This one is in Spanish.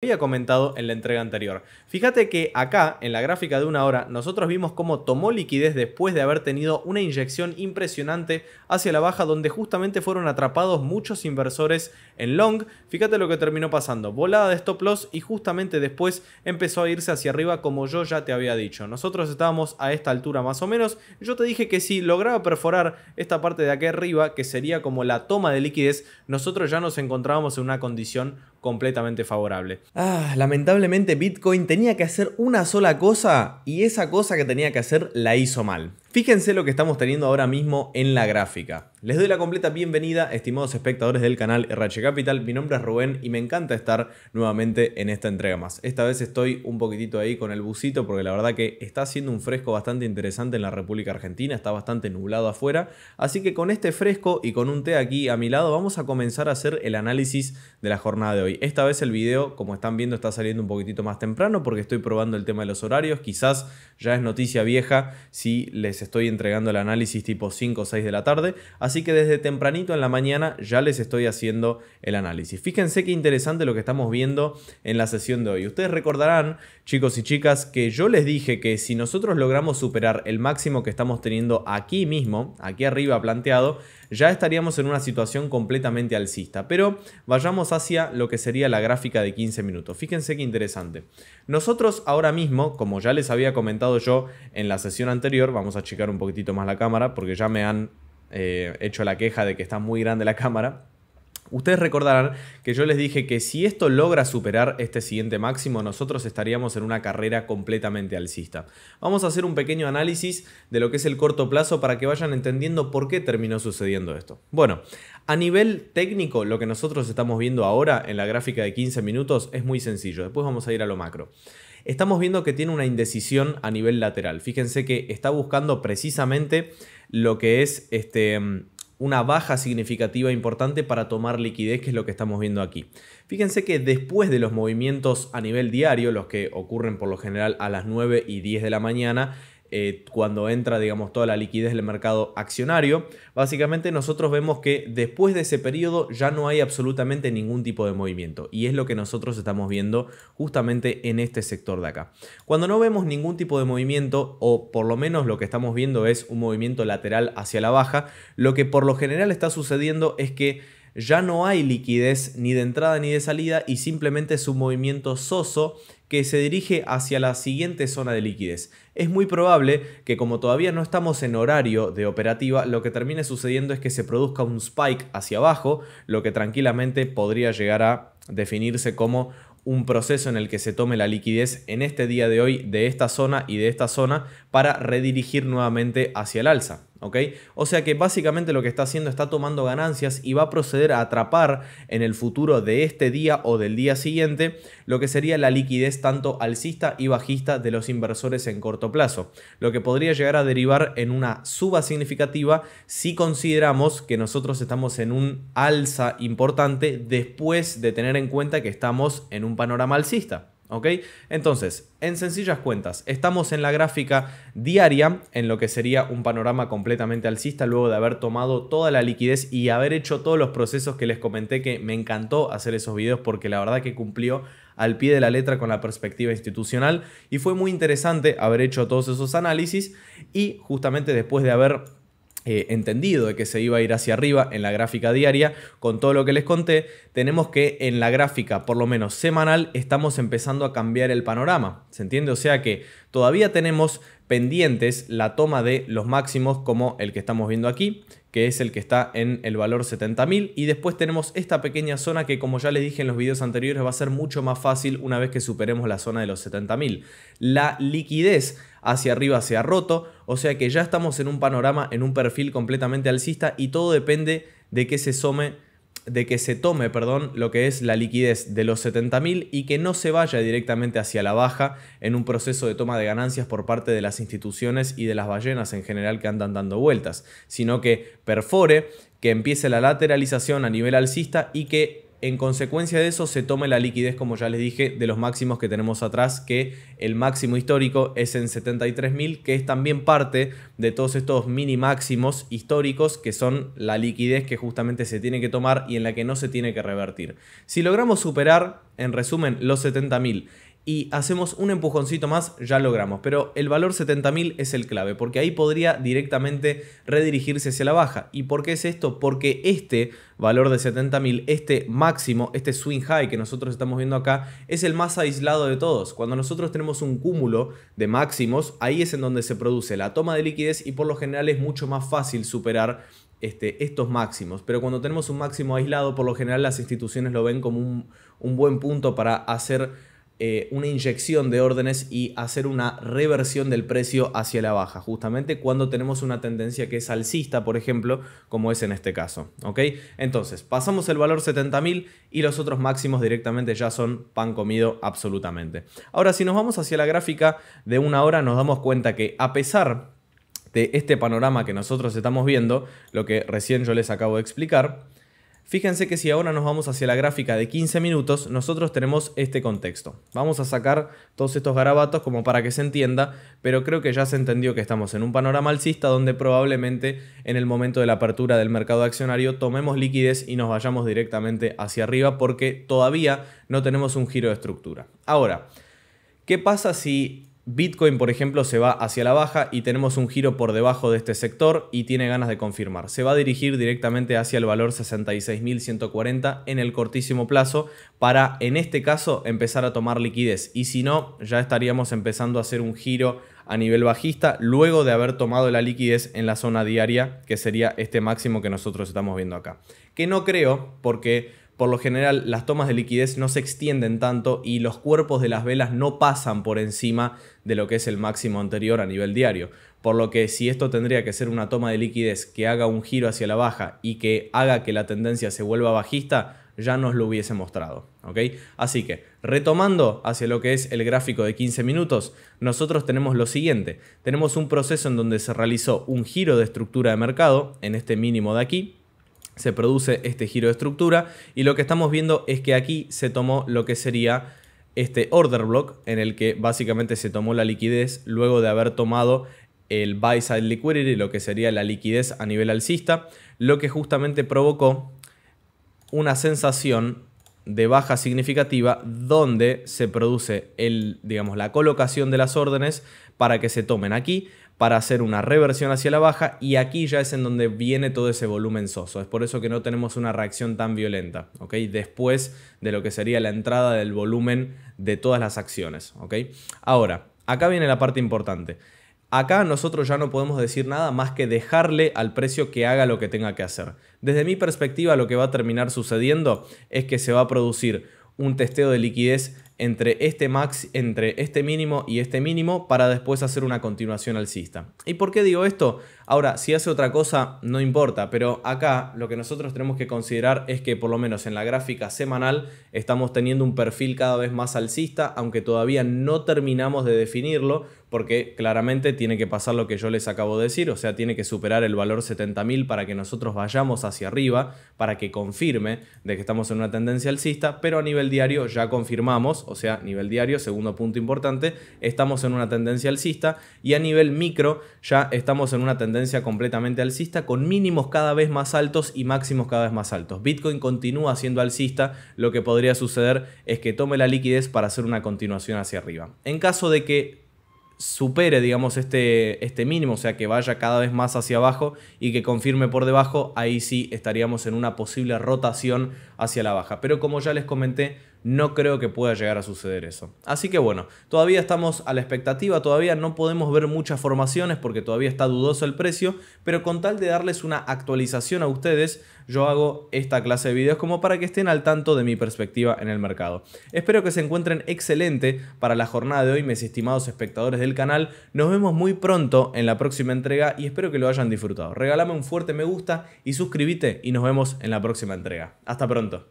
había comentado en la entrega anterior. Fíjate que acá, en la gráfica de una hora, nosotros vimos cómo tomó liquidez después de haber tenido una inyección impresionante hacia la baja donde justamente fueron atrapados muchos inversores en long. Fíjate lo que terminó pasando, volada de stop loss y justamente después empezó a irse hacia arriba como yo ya te había dicho. Nosotros estábamos a esta altura más o menos. Yo te dije que si lograba perforar esta parte de aquí arriba, que sería como la toma de liquidez, nosotros ya nos encontrábamos en una condición completamente favorable. Ah, lamentablemente Bitcoin tenía que hacer una sola cosa y esa cosa que tenía que hacer la hizo mal. Fíjense lo que estamos teniendo ahora mismo en la gráfica. Les doy la completa bienvenida, estimados espectadores del canal RH Capital. Mi nombre es Rubén y me encanta estar nuevamente en esta entrega más. Esta vez estoy un poquitito ahí con el busito porque la verdad que está haciendo un fresco bastante interesante en la República Argentina, está bastante nublado afuera. Así que con este fresco y con un té aquí a mi lado vamos a comenzar a hacer el análisis de la jornada de hoy. Esta vez el video, como están viendo, está saliendo un poquitito más temprano porque estoy probando el tema de los horarios. Quizás ya es noticia vieja si les estoy entregando el análisis tipo 5 o 6 de la tarde, así que desde tempranito en la mañana ya les estoy haciendo el análisis. Fíjense qué interesante lo que estamos viendo en la sesión de hoy. Ustedes recordarán, chicos y chicas, que yo les dije que si nosotros logramos superar el máximo que estamos teniendo aquí mismo, aquí arriba planteado, ya estaríamos en una situación completamente alcista. Pero vayamos hacia lo que sería la gráfica de 15 minutos. Fíjense qué interesante. Nosotros ahora mismo, como ya les había comentado yo en la sesión anterior, vamos a Checar un poquitito más la cámara, porque ya me han eh, hecho la queja de que está muy grande la cámara. Ustedes recordarán que yo les dije que si esto logra superar este siguiente máximo, nosotros estaríamos en una carrera completamente alcista. Vamos a hacer un pequeño análisis de lo que es el corto plazo para que vayan entendiendo por qué terminó sucediendo esto. Bueno, a nivel técnico, lo que nosotros estamos viendo ahora en la gráfica de 15 minutos es muy sencillo. Después vamos a ir a lo macro estamos viendo que tiene una indecisión a nivel lateral. Fíjense que está buscando precisamente lo que es este, una baja significativa importante para tomar liquidez, que es lo que estamos viendo aquí. Fíjense que después de los movimientos a nivel diario, los que ocurren por lo general a las 9 y 10 de la mañana, eh, cuando entra, digamos, toda la liquidez del mercado accionario, básicamente nosotros vemos que después de ese periodo ya no hay absolutamente ningún tipo de movimiento. Y es lo que nosotros estamos viendo justamente en este sector de acá. Cuando no vemos ningún tipo de movimiento, o por lo menos lo que estamos viendo es un movimiento lateral hacia la baja, lo que por lo general está sucediendo es que ya no hay liquidez ni de entrada ni de salida y simplemente es un movimiento soso que se dirige hacia la siguiente zona de liquidez. Es muy probable que como todavía no estamos en horario de operativa, lo que termine sucediendo es que se produzca un spike hacia abajo, lo que tranquilamente podría llegar a definirse como un proceso en el que se tome la liquidez en este día de hoy de esta zona y de esta zona para redirigir nuevamente hacia el alza. O sea que básicamente lo que está haciendo está tomando ganancias y va a proceder a atrapar en el futuro de este día o del día siguiente lo que sería la liquidez tanto alcista y bajista de los inversores en corto plazo, lo que podría llegar a derivar en una suba significativa si consideramos que nosotros estamos en un alza importante después de tener en cuenta que estamos en un panorama alcista. ¿Ok? Entonces, en sencillas cuentas, estamos en la gráfica diaria, en lo que sería un panorama completamente alcista luego de haber tomado toda la liquidez y haber hecho todos los procesos que les comenté que me encantó hacer esos videos porque la verdad que cumplió al pie de la letra con la perspectiva institucional y fue muy interesante haber hecho todos esos análisis y justamente después de haber eh, entendido de que se iba a ir hacia arriba en la gráfica diaria, con todo lo que les conté, tenemos que en la gráfica, por lo menos semanal, estamos empezando a cambiar el panorama. ¿Se entiende? O sea que todavía tenemos pendientes la toma de los máximos como el que estamos viendo aquí, que es el que está en el valor 70.000 y después tenemos esta pequeña zona que como ya les dije en los videos anteriores va a ser mucho más fácil una vez que superemos la zona de los 70.000. La liquidez hacia arriba se ha roto, o sea que ya estamos en un panorama, en un perfil completamente alcista y todo depende de que se some de que se tome, perdón, lo que es la liquidez de los 70.000 y que no se vaya directamente hacia la baja en un proceso de toma de ganancias por parte de las instituciones y de las ballenas en general que andan dando vueltas, sino que perfore, que empiece la lateralización a nivel alcista y que en consecuencia de eso se toma la liquidez, como ya les dije, de los máximos que tenemos atrás, que el máximo histórico es en 73.000, que es también parte de todos estos mini máximos históricos, que son la liquidez que justamente se tiene que tomar y en la que no se tiene que revertir. Si logramos superar, en resumen, los 70.000 y hacemos un empujoncito más, ya logramos. Pero el valor 70.000 es el clave, porque ahí podría directamente redirigirse hacia la baja. ¿Y por qué es esto? Porque este valor de 70.000, este máximo, este swing high que nosotros estamos viendo acá, es el más aislado de todos. Cuando nosotros tenemos un cúmulo de máximos, ahí es en donde se produce la toma de liquidez y por lo general es mucho más fácil superar este, estos máximos. Pero cuando tenemos un máximo aislado, por lo general las instituciones lo ven como un, un buen punto para hacer eh, una inyección de órdenes y hacer una reversión del precio hacia la baja, justamente cuando tenemos una tendencia que es alcista, por ejemplo, como es en este caso. ¿ok? Entonces, pasamos el valor 70.000 y los otros máximos directamente ya son pan comido absolutamente. Ahora, si nos vamos hacia la gráfica de una hora, nos damos cuenta que a pesar de este panorama que nosotros estamos viendo, lo que recién yo les acabo de explicar, Fíjense que si ahora nos vamos hacia la gráfica de 15 minutos, nosotros tenemos este contexto. Vamos a sacar todos estos garabatos como para que se entienda, pero creo que ya se entendió que estamos en un panorama alcista donde probablemente en el momento de la apertura del mercado accionario tomemos liquidez y nos vayamos directamente hacia arriba porque todavía no tenemos un giro de estructura. Ahora, ¿qué pasa si Bitcoin, por ejemplo, se va hacia la baja y tenemos un giro por debajo de este sector y tiene ganas de confirmar. Se va a dirigir directamente hacia el valor 66.140 en el cortísimo plazo para, en este caso, empezar a tomar liquidez. Y si no, ya estaríamos empezando a hacer un giro a nivel bajista luego de haber tomado la liquidez en la zona diaria, que sería este máximo que nosotros estamos viendo acá. Que no creo porque por lo general, las tomas de liquidez no se extienden tanto y los cuerpos de las velas no pasan por encima de lo que es el máximo anterior a nivel diario. Por lo que si esto tendría que ser una toma de liquidez que haga un giro hacia la baja y que haga que la tendencia se vuelva bajista, ya nos lo hubiese mostrado. Así que, retomando hacia lo que es el gráfico de 15 minutos, nosotros tenemos lo siguiente. Tenemos un proceso en donde se realizó un giro de estructura de mercado en este mínimo de aquí, se produce este giro de estructura y lo que estamos viendo es que aquí se tomó lo que sería este order block en el que básicamente se tomó la liquidez luego de haber tomado el buy side liquidity, lo que sería la liquidez a nivel alcista, lo que justamente provocó una sensación de baja significativa donde se produce el, digamos, la colocación de las órdenes para que se tomen aquí, para hacer una reversión hacia la baja y aquí ya es en donde viene todo ese volumen soso. Es por eso que no tenemos una reacción tan violenta, ¿ok? Después de lo que sería la entrada del volumen de todas las acciones, ¿ok? Ahora, acá viene la parte importante. Acá nosotros ya no podemos decir nada más que dejarle al precio que haga lo que tenga que hacer. Desde mi perspectiva lo que va a terminar sucediendo es que se va a producir un testeo de liquidez entre este max, entre este mínimo y este mínimo para después hacer una continuación alcista. ¿Y por qué digo esto? Ahora, si hace otra cosa no importa, pero acá lo que nosotros tenemos que considerar es que por lo menos en la gráfica semanal estamos teniendo un perfil cada vez más alcista, aunque todavía no terminamos de definirlo, porque claramente tiene que pasar lo que yo les acabo de decir, o sea, tiene que superar el valor 70.000 para que nosotros vayamos hacia arriba, para que confirme de que estamos en una tendencia alcista, pero a nivel diario ya confirmamos o sea, nivel diario, segundo punto importante, estamos en una tendencia alcista y a nivel micro ya estamos en una tendencia completamente alcista con mínimos cada vez más altos y máximos cada vez más altos. Bitcoin continúa siendo alcista, lo que podría suceder es que tome la liquidez para hacer una continuación hacia arriba. En caso de que supere, digamos, este, este mínimo, o sea, que vaya cada vez más hacia abajo y que confirme por debajo, ahí sí estaríamos en una posible rotación hacia la baja. Pero como ya les comenté, no creo que pueda llegar a suceder eso. Así que bueno, todavía estamos a la expectativa, todavía no podemos ver muchas formaciones porque todavía está dudoso el precio, pero con tal de darles una actualización a ustedes, yo hago esta clase de videos como para que estén al tanto de mi perspectiva en el mercado. Espero que se encuentren excelente para la jornada de hoy, mis estimados espectadores del canal. Nos vemos muy pronto en la próxima entrega y espero que lo hayan disfrutado. Regálame un fuerte me gusta y suscríbete y nos vemos en la próxima entrega. Hasta pronto.